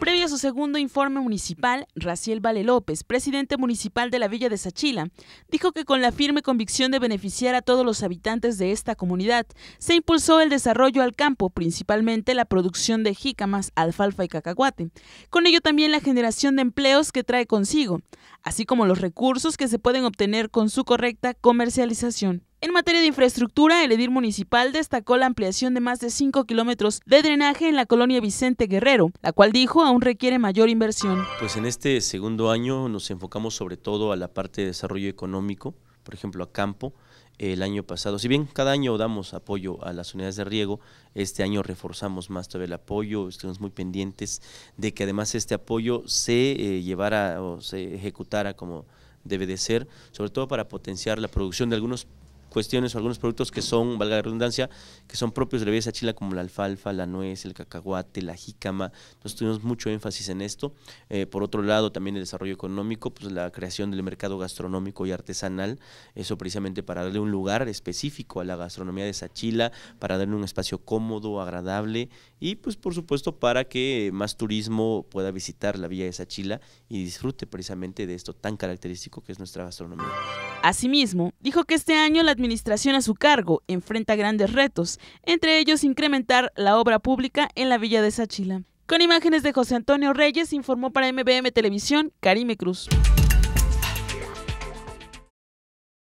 Previo a su segundo informe municipal, Raciel Vale López, presidente municipal de la Villa de Sachila, dijo que con la firme convicción de beneficiar a todos los habitantes de esta comunidad, se impulsó el desarrollo al campo, principalmente la producción de jícamas, alfalfa y cacahuate. Con ello también la generación de empleos que trae consigo, así como los recursos que se pueden obtener con su correcta comercialización. En materia de infraestructura, el edil municipal destacó la ampliación de más de 5 kilómetros de drenaje en la colonia Vicente Guerrero, la cual dijo aún requiere mayor inversión. Pues en este segundo año nos enfocamos sobre todo a la parte de desarrollo económico, por ejemplo a campo, el año pasado. Si bien cada año damos apoyo a las unidades de riego, este año reforzamos más todavía el apoyo, estamos muy pendientes de que además este apoyo se eh, llevara o se ejecutara como debe de ser, sobre todo para potenciar la producción de algunos cuestiones o algunos productos que son, valga la redundancia, que son propios de la de Sachila como la alfalfa, la nuez, el cacahuate, la jícama. Entonces tuvimos mucho énfasis en esto. Eh, por otro lado, también el desarrollo económico, pues la creación del mercado gastronómico y artesanal, eso precisamente para darle un lugar específico a la gastronomía de Sachila, para darle un espacio cómodo, agradable y pues por supuesto para que más turismo pueda visitar la villa de Sachila y disfrute precisamente de esto tan característico que es nuestra gastronomía. Asimismo, dijo que este año la administración a su cargo enfrenta grandes retos, entre ellos incrementar la obra pública en la villa de Sachila. Con imágenes de José Antonio Reyes, informó para MBM Televisión Karime Cruz.